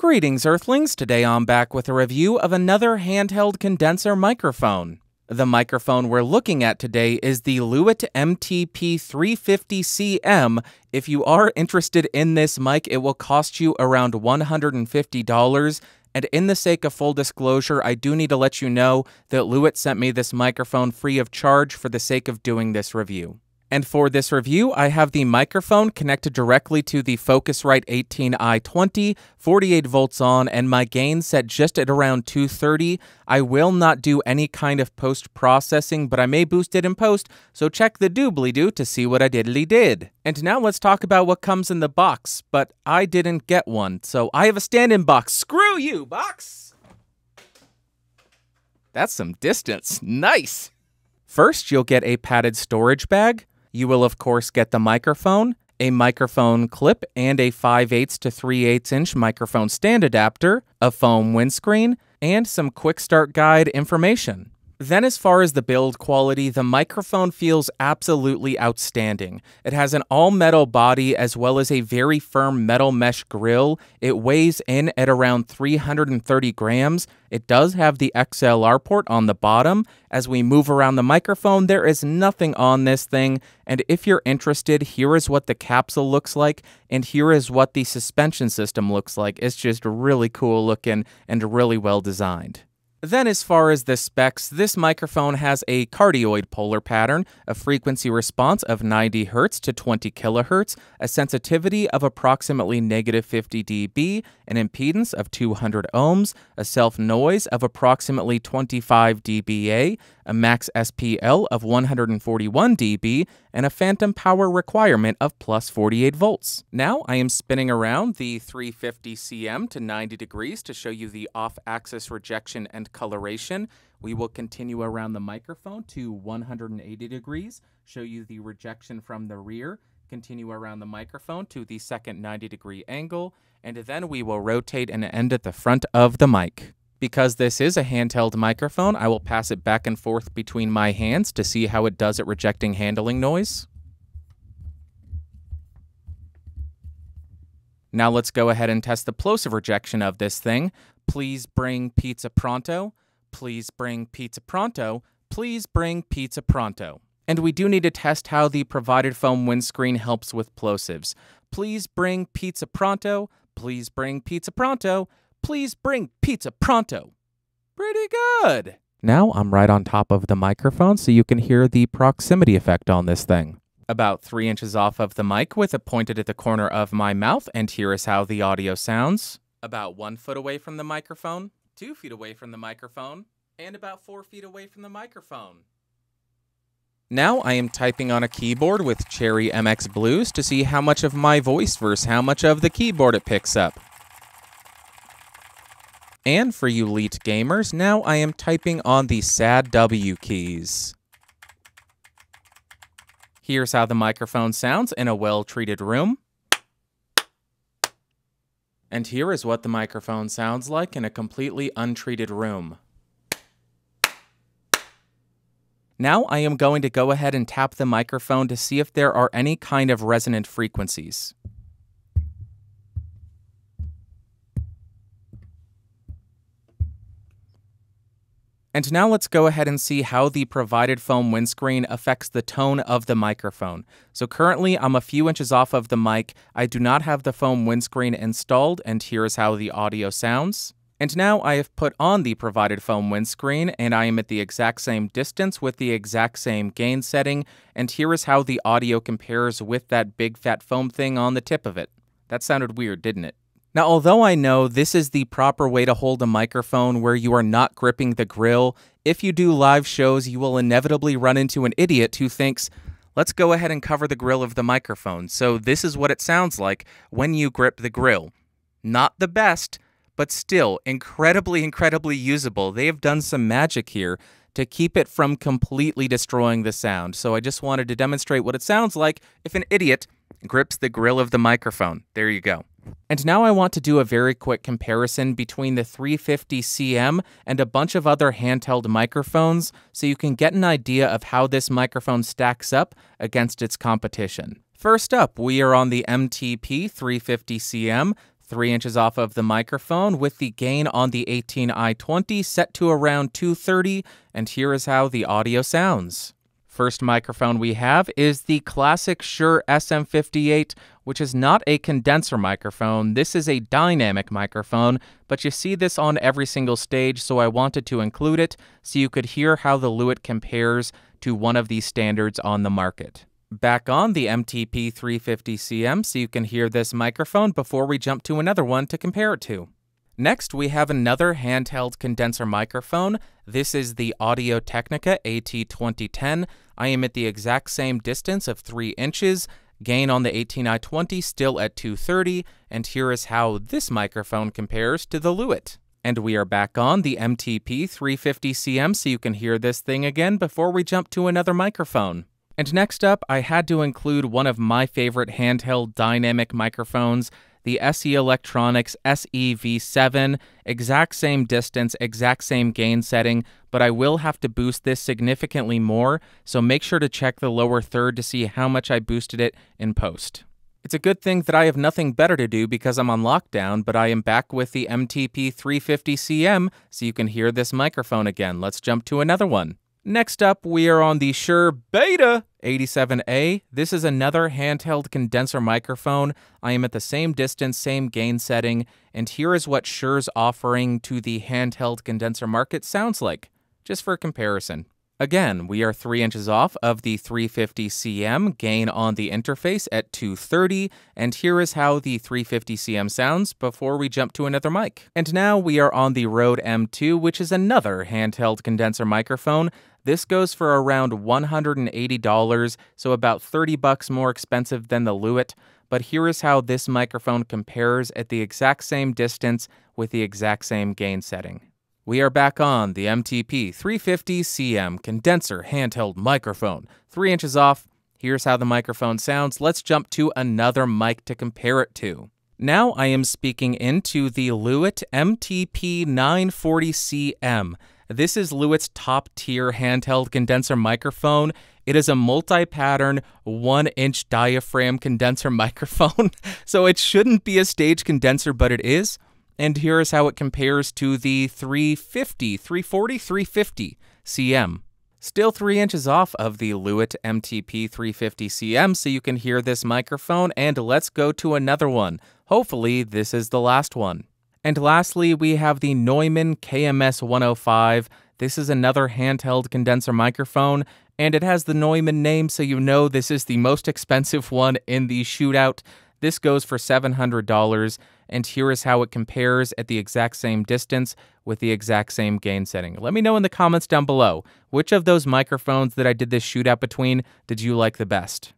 Greetings, Earthlings. Today I'm back with a review of another handheld condenser microphone. The microphone we're looking at today is the Lewitt MTP350CM. If you are interested in this mic, it will cost you around $150. And in the sake of full disclosure, I do need to let you know that Lewitt sent me this microphone free of charge for the sake of doing this review. And for this review, I have the microphone connected directly to the Focusrite 18i20, 48 volts on, and my gain set just at around 230. I will not do any kind of post-processing, but I may boost it in post, so check the doobly-doo to see what I diddly did. And now let's talk about what comes in the box, but I didn't get one, so I have a stand-in box. Screw you, box! That's some distance. Nice! First, you'll get a padded storage bag, you will, of course, get the microphone, a microphone clip, and a 5 8 to 3 8 inch microphone stand adapter, a foam windscreen, and some quick start guide information. Then, as far as the build quality, the microphone feels absolutely outstanding. It has an all metal body as well as a very firm metal mesh grill. It weighs in at around 330 grams. It does have the XLR port on the bottom. As we move around the microphone, there is nothing on this thing. And if you're interested, here is what the capsule looks like, and here is what the suspension system looks like. It's just really cool looking and really well designed. Then as far as the specs, this microphone has a cardioid polar pattern, a frequency response of 90 Hz to 20 kHz, a sensitivity of approximately negative 50 dB, an impedance of 200 ohms, a self-noise of approximately 25 dBA, a max SPL of 141 dB, and a phantom power requirement of plus 48 volts. Now I am spinning around the 350 cm to 90 degrees to show you the off-axis rejection and coloration. We will continue around the microphone to 180 degrees, show you the rejection from the rear, continue around the microphone to the second 90 degree angle, and then we will rotate and end at the front of the mic. Because this is a handheld microphone, I will pass it back and forth between my hands to see how it does at rejecting handling noise. Now let's go ahead and test the plosive rejection of this thing. Please bring pizza pronto. Please bring pizza pronto. Please bring pizza pronto. And we do need to test how the provided foam windscreen helps with plosives. Please bring pizza pronto. Please bring pizza pronto. Please bring pizza pronto. Pretty good. Now I'm right on top of the microphone so you can hear the proximity effect on this thing. About three inches off of the mic with it pointed at the corner of my mouth, and here is how the audio sounds about one foot away from the microphone, two feet away from the microphone, and about four feet away from the microphone. Now I am typing on a keyboard with Cherry MX Blues to see how much of my voice versus how much of the keyboard it picks up. And for you elite gamers, now I am typing on the sad W keys. Here's how the microphone sounds in a well-treated room. And here is what the microphone sounds like in a completely untreated room. Now I am going to go ahead and tap the microphone to see if there are any kind of resonant frequencies. And now let's go ahead and see how the provided foam windscreen affects the tone of the microphone. So currently I'm a few inches off of the mic, I do not have the foam windscreen installed, and here's how the audio sounds. And now I have put on the provided foam windscreen, and I am at the exact same distance with the exact same gain setting, and here is how the audio compares with that big fat foam thing on the tip of it. That sounded weird, didn't it? Now, although I know this is the proper way to hold a microphone where you are not gripping the grill, if you do live shows, you will inevitably run into an idiot who thinks, let's go ahead and cover the grill of the microphone. So this is what it sounds like when you grip the grill. Not the best, but still incredibly, incredibly usable. They have done some magic here to keep it from completely destroying the sound. So I just wanted to demonstrate what it sounds like if an idiot grips the grill of the microphone. There you go. And now I want to do a very quick comparison between the 350CM and a bunch of other handheld microphones so you can get an idea of how this microphone stacks up against its competition. First up, we are on the MTP 350CM, 3 inches off of the microphone with the gain on the 18i20 set to around 230, and here is how the audio sounds first microphone we have is the classic Shure SM58, which is not a condenser microphone. This is a dynamic microphone, but you see this on every single stage, so I wanted to include it so you could hear how the Lewitt compares to one of these standards on the market back on the MTP 350CM so you can hear this microphone before we jump to another one to compare it to. Next, we have another handheld condenser microphone. This is the Audio Technica AT2010, I am at the exact same distance of 3 inches, gain on the 18i20 still at 230, and here is how this microphone compares to the Lewitt. And we are back on the MTP 350CM so you can hear this thing again before we jump to another microphone. And next up, I had to include one of my favorite handheld dynamic microphones the SE Electronics SEV7, exact same distance, exact same gain setting, but I will have to boost this significantly more, so make sure to check the lower third to see how much I boosted it in post. It's a good thing that I have nothing better to do because I'm on lockdown, but I am back with the MTP 350CM, so you can hear this microphone again. Let's jump to another one. Next up, we are on the Shure Beta 87A. This is another handheld condenser microphone. I am at the same distance, same gain setting, and here is what Shure's offering to the handheld condenser market sounds like, just for comparison. Again, we are 3 inches off of the 350 cm gain on the interface at 230, and here is how the 350 cm sounds before we jump to another mic. And now we are on the Rode M2, which is another handheld condenser microphone. This goes for around $180, so about 30 bucks more expensive than the Lewitt, but here is how this microphone compares at the exact same distance with the exact same gain setting. We are back on the MTP 350CM condenser handheld microphone. Three inches off. Here's how the microphone sounds. Let's jump to another mic to compare it to. Now I am speaking into the Lewitt MTP 940CM. This is Lewitt's top tier handheld condenser microphone. It is a multi pattern, one inch diaphragm condenser microphone. so it shouldn't be a stage condenser, but it is. And here is how it compares to the 350, 340, 350 CM. Still 3 inches off of the Lewitt MTP 350CM, so you can hear this microphone, and let's go to another one. Hopefully, this is the last one. And lastly, we have the Neumann KMS 105. This is another handheld condenser microphone, and it has the Neumann name, so you know this is the most expensive one in the shootout. This goes for $700 and here is how it compares at the exact same distance with the exact same gain setting. Let me know in the comments down below, which of those microphones that I did this shootout between did you like the best?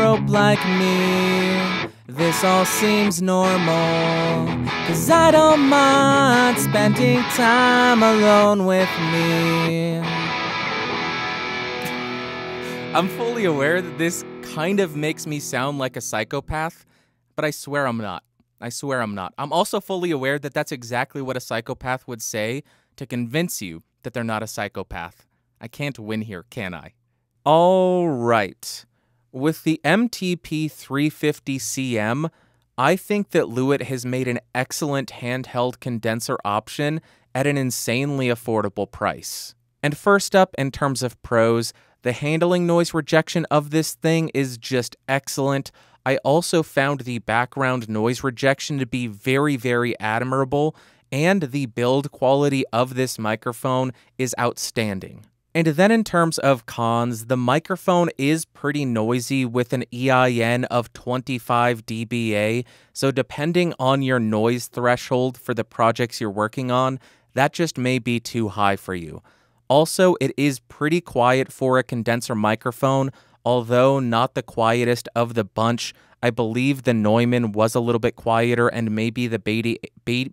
rope like me. This all seems normal, cause I don't mind spending time alone with me. I'm fully aware that this kind of makes me sound like a psychopath, but I swear I'm not. I swear I'm not. I'm also fully aware that that's exactly what a psychopath would say to convince you that they're not a psychopath. I can't win here, can I? All right with the MTP 350CM, I think that Lewitt has made an excellent handheld condenser option at an insanely affordable price. And first up, in terms of pros, the handling noise rejection of this thing is just excellent. I also found the background noise rejection to be very, very admirable, and the build quality of this microphone is outstanding. And then in terms of cons, the microphone is pretty noisy with an EIN of 25 dBA, so depending on your noise threshold for the projects you're working on, that just may be too high for you. Also, it is pretty quiet for a condenser microphone, although not the quietest of the bunch. I believe the Neumann was a little bit quieter and maybe the Beatty, the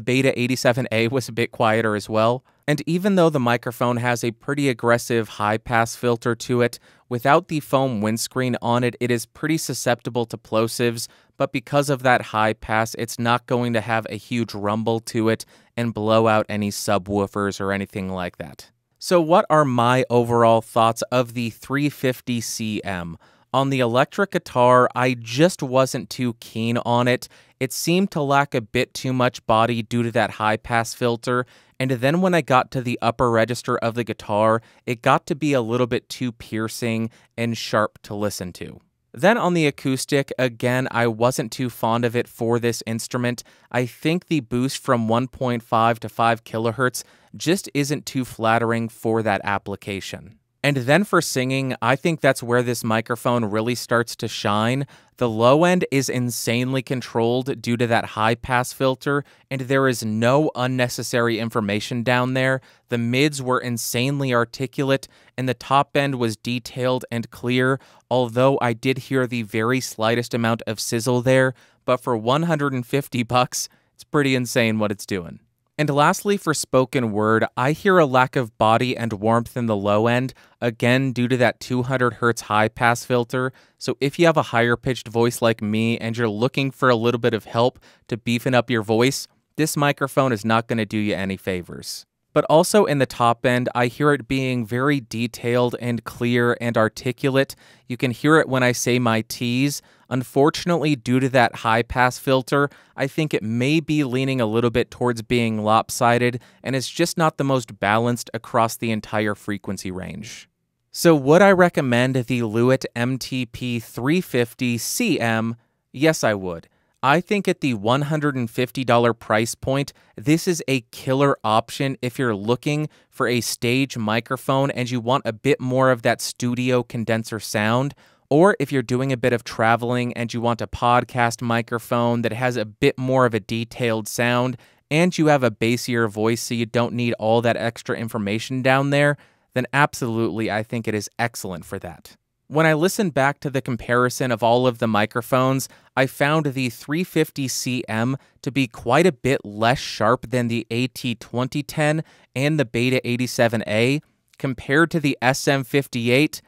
Beta 87A was a bit quieter as well. And even though the microphone has a pretty aggressive high pass filter to it, without the foam windscreen on it, it is pretty susceptible to plosives, but because of that high pass, it's not going to have a huge rumble to it and blow out any subwoofers or anything like that. So, what are my overall thoughts of the 350CM? On the electric guitar, I just wasn't too keen on it. It seemed to lack a bit too much body due to that high pass filter, and then when I got to the upper register of the guitar, it got to be a little bit too piercing and sharp to listen to. Then on the acoustic, again, I wasn't too fond of it for this instrument. I think the boost from 1.5 to 5 kilohertz just isn't too flattering for that application. And then for singing, I think that's where this microphone really starts to shine. The low end is insanely controlled due to that high pass filter, and there is no unnecessary information down there. The mids were insanely articulate, and the top end was detailed and clear, although I did hear the very slightest amount of sizzle there. But for 150 bucks, it's pretty insane what it's doing. And lastly, for spoken word, I hear a lack of body and warmth in the low end, again due to that 200 Hz high pass filter. So if you have a higher pitched voice like me and you're looking for a little bit of help to beefing up your voice, this microphone is not going to do you any favors but also in the top end, I hear it being very detailed and clear and articulate. You can hear it when I say my T's. Unfortunately, due to that high pass filter, I think it may be leaning a little bit towards being lopsided, and it's just not the most balanced across the entire frequency range. So, would I recommend the Lewitt MTP 350 CM? Yes, I would. I think at the $150 price point, this is a killer option if you're looking for a stage microphone and you want a bit more of that studio condenser sound. Or if you're doing a bit of traveling and you want a podcast microphone that has a bit more of a detailed sound and you have a bassier voice so you don't need all that extra information down there, then absolutely I think it is excellent for that. When I listened back to the comparison of all of the microphones, I found the 350CM to be quite a bit less sharp than the AT2010 and the Beta 87A. Compared to the SM58,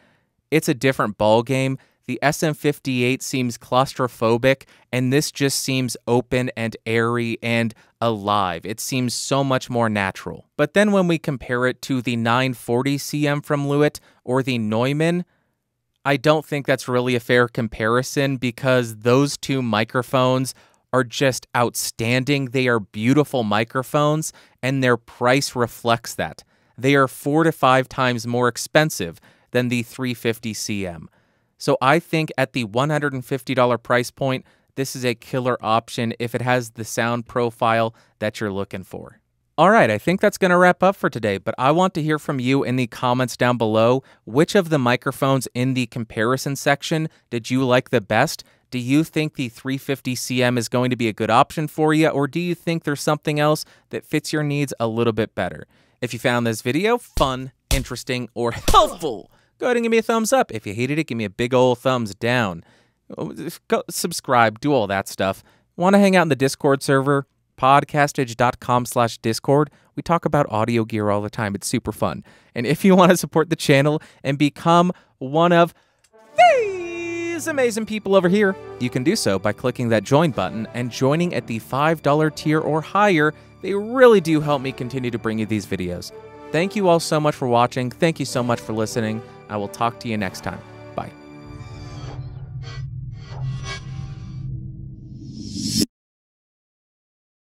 it's a different ballgame. The SM58 seems claustrophobic, and this just seems open and airy and alive. It seems so much more natural. But then when we compare it to the 940CM from Lewitt or the Neumann, I don't think that's really a fair comparison because those two microphones are just outstanding. They are beautiful microphones and their price reflects that. They are four to five times more expensive than the 350CM. So I think at the $150 price point, this is a killer option if it has the sound profile that you're looking for. All right, I think that's going to wrap up for today, but I want to hear from you in the comments down below. Which of the microphones in the comparison section did you like the best? Do you think the 350CM is going to be a good option for you, or do you think there's something else that fits your needs a little bit better? If you found this video fun, interesting, or helpful, go ahead and give me a thumbs up. If you hated it, give me a big ol' thumbs down. Oh, go subscribe, do all that stuff. Want to hang out in the Discord server? podcastage.com slash discord we talk about audio gear all the time it's super fun and if you want to support the channel and become one of these amazing people over here you can do so by clicking that join button and joining at the $5 tier or higher they really do help me continue to bring you these videos thank you all so much for watching thank you so much for listening i will talk to you next time